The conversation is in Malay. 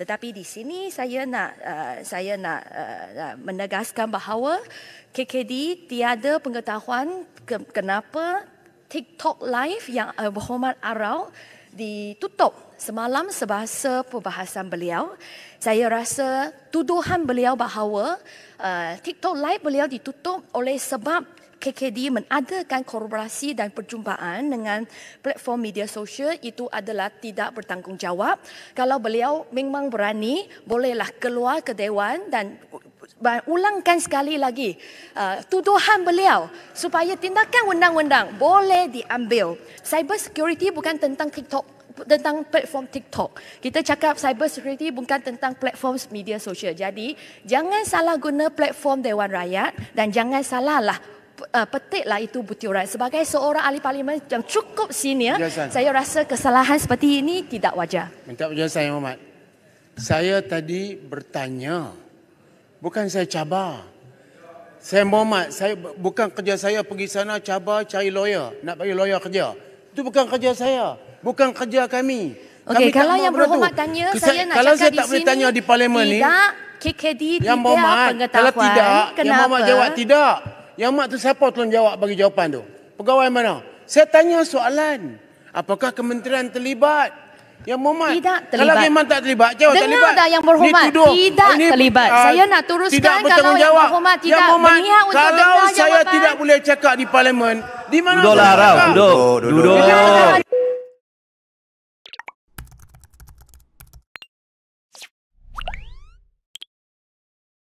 tetapi di sini saya nak uh, saya nak uh, menegaskan bahawa KKD tiada pengetahuan ke- kenapa TikTok live yang uh, berhormat Arau ditutup semalam sebahasa perbahasan beliau saya rasa tuduhan beliau bahawa uh, TikTok live beliau ditutup oleh sebab KKD mengadakan korporasi dan perjumpaan dengan platform media sosial itu adalah tidak bertanggungjawab. Kalau beliau memang berani, bolehlah keluar ke Dewan dan ulangkan sekali lagi uh, tuduhan beliau supaya tindakan undang-undang boleh diambil. Cyber security bukan tentang TikTok tentang platform TikTok. Kita cakap cyber security bukan tentang platform media sosial. Jadi, jangan salah guna platform Dewan Rakyat dan jangan salahlah uh, petiklah itu butiran sebagai seorang ahli parlimen yang cukup senior penjelasan. saya rasa kesalahan seperti ini tidak wajar minta penjelasan yang amat saya tadi bertanya bukan saya cabar saya Muhammad, saya bukan kerja saya pergi sana cabar cari lawyer nak bagi lawyer kerja itu bukan kerja saya bukan kerja kami Okey, kalau yang berhormat tanya, saya, saya nak cakap Kalau saya tak boleh tanya di parlimen ni, tidak, KKD yang tidak pengetahuan. Kalau tidak, kenapa? yang Muhammad jawab tidak. Yang mak tu siapa tolong jawab bagi jawapan tu? Pegawai mana? Saya tanya soalan. Apakah kementerian terlibat? Yang Muhammad. Tidak terlibat. Kalau memang tak terlibat, jawab Dengar terlibat. Dengar yang berhormat. Tidak ini, terlibat. Uh, saya nak teruskan tidak kalau yang berhormat tidak yang Muhammad, berniat untuk dengar jawapan. Kalau saya tidak boleh cakap di parlimen, di mana Duduklah, saya cakap? Duduk. Duduk. Duduk. Duduk. Duduk.